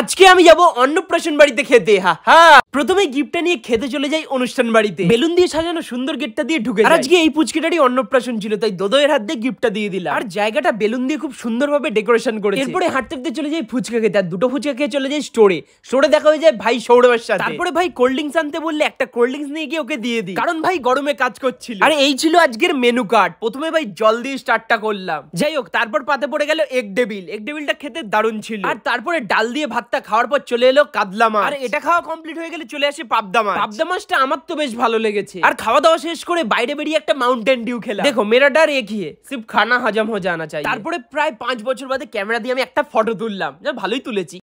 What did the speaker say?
আজকে আমি যাবো অন্নপ্রাশন বাড়িতে খেতে হা হা প্রথমে গিফটটা নিয়ে খেতে চলে যাই অনুষ্ঠান বাড়িতে বেলুন দিয়ে সাজানো সুন্দর গেটটা দিয়ে ঢুকে আর আজকে এই পুচকিটারই অন্নপ্রাশন ছিল তাই দোদয়ের হাত দিয়ে গিফটটা দিয়ে দিলাম আর জায়গাটা বেলুন দিয়ে খুব সুন্দরভাবে ডেকোরেশন করে এরপরে হাঁটতে হাঁটতে চলে যাই ফুচকা খেতে আর দুটো ফুচকা খেয়ে চলে যাই স্টোরে স্টোরে দেখা হয়ে যায় ভাই সৌরভের সাথে তারপরে ভাই কোল্ড ড্রিঙ্কস আনতে বললে একটা কোল্ড ড্রিঙ্কস নিয়ে গিয়ে ওকে দিয়ে দিই কারণ ভাই গরমে কাজ করছিল আর এই ছিল আজকের মেনু কার্ড প্রথমে ভাই জল দিয়ে স্টার্টটা করলাম যাই হোক তারপর পাতে পড়ে গেল এক ডেবিল এক ডেবিলটা খেতে দারুণ ছিল আর তারপরে ডাল দিয়ে ভাত ভাতটা খাওয়ার পর চলে এলো কাদলা মাছ আর এটা খাওয়া কমপ্লিট হয়ে গেলে চলে আসে পাবদা মাছ পাবদা মাছটা আমার তো বেশ ভালো লেগেছে আর খাওয়া দাওয়া শেষ করে বাইরে বেরিয়ে একটা মাউন্টেন ডিউ খেলা দেখো মেরাটার এগিয়ে সিফ খানা হজম হয়ে জানা চাই তারপরে প্রায় পাঁচ বছর বাদে ক্যামেরা দিয়ে আমি একটা ফটো তুললাম ভালোই তুলেছি